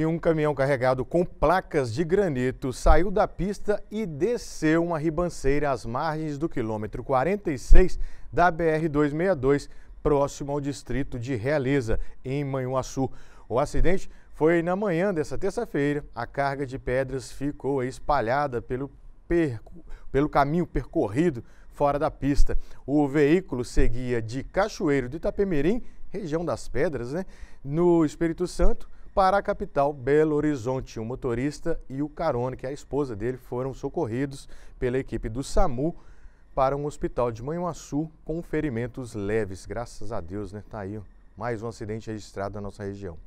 e um caminhão carregado com placas de granito saiu da pista e desceu uma ribanceira às margens do quilômetro 46 da BR-262, próximo ao distrito de Realeza, em Manhuaçu. O acidente foi na manhã dessa terça-feira. A carga de pedras ficou espalhada pelo, perco, pelo caminho percorrido fora da pista. O veículo seguia de Cachoeiro de Itapemirim, região das pedras, né, no Espírito Santo, para a capital Belo Horizonte. O motorista e o carona, que é a esposa dele, foram socorridos pela equipe do SAMU para um hospital de Manhuaçu com ferimentos leves. Graças a Deus, né? Tá aí mais um acidente registrado na nossa região.